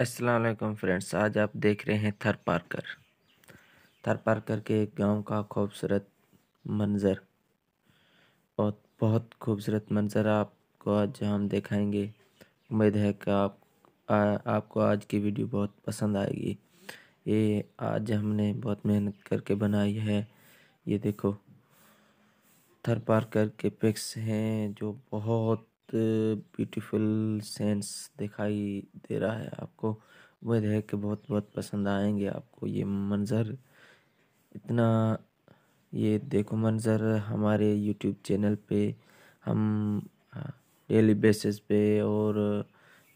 Aslam friends आज आप देख रहे हैं थर पार्कर थर पार्कर के एक गांव का खूबसूरत मंज़र और बहुत खूबसूरत मंज़र आपको आज हम दिखाएंगे उम्मीद है कि आप आ, आपको आज की वीडियो बहुत पसंद आएगी ये आज हमने बहुत मेहनत करके बनाई है ये देखो थर पार्कर के पिक्स हैं जो बहुत ब्यूटीफुल सेंस दिखाई दे रहा है आपको उम्मीद है कि बहुत बहुत पसंद आएंगे आपको ये मंज़र इतना ये देखो मंज़र हमारे यूट्यूब चैनल पे हम डेली बेसिस पे और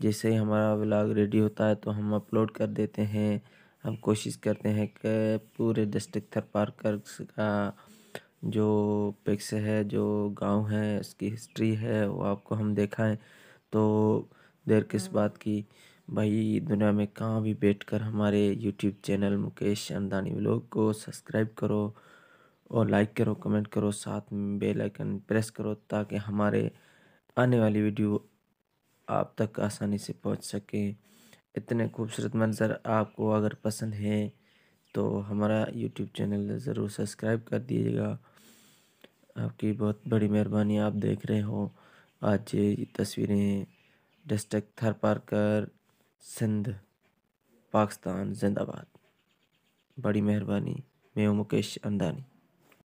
जैसे ही हमारा व्लॉग रेडी होता है तो हम अपलोड कर देते हैं हम कोशिश करते हैं कि पूरे डिस्ट्रिक्ट पार्क का जो पिक्स है जो गांव है इसकी हिस्ट्री है वो आपको हम दिखाएं तो देर किस हाँ। बात की भाई दुनिया में कहाँ भी बैठकर हमारे YouTube channel Mukesh Andani vlog को सब्सक्राइब करो और लाइक करो कमेंट करो साथ में बेल आइकन प्रेस करो ताकि हमारे आने वाली वीडियो आप तक आसानी से पहुंच सके इतने खूबसूरत मंज़र आपको अगर पसंद हैं तो हमारा यूट्यूब चैनल ज़रूर सब्सक्राइब कर दीजिएगा आपकी बहुत बड़ी मेहरबानी आप देख रहे हो आज ये तस्वीरें डिस्ट्रिक्ट थर पारकर सिंध पाकिस्तान जिंदाबाद बड़ी मेहरबानी मैं हूँ मुकेश अंडानी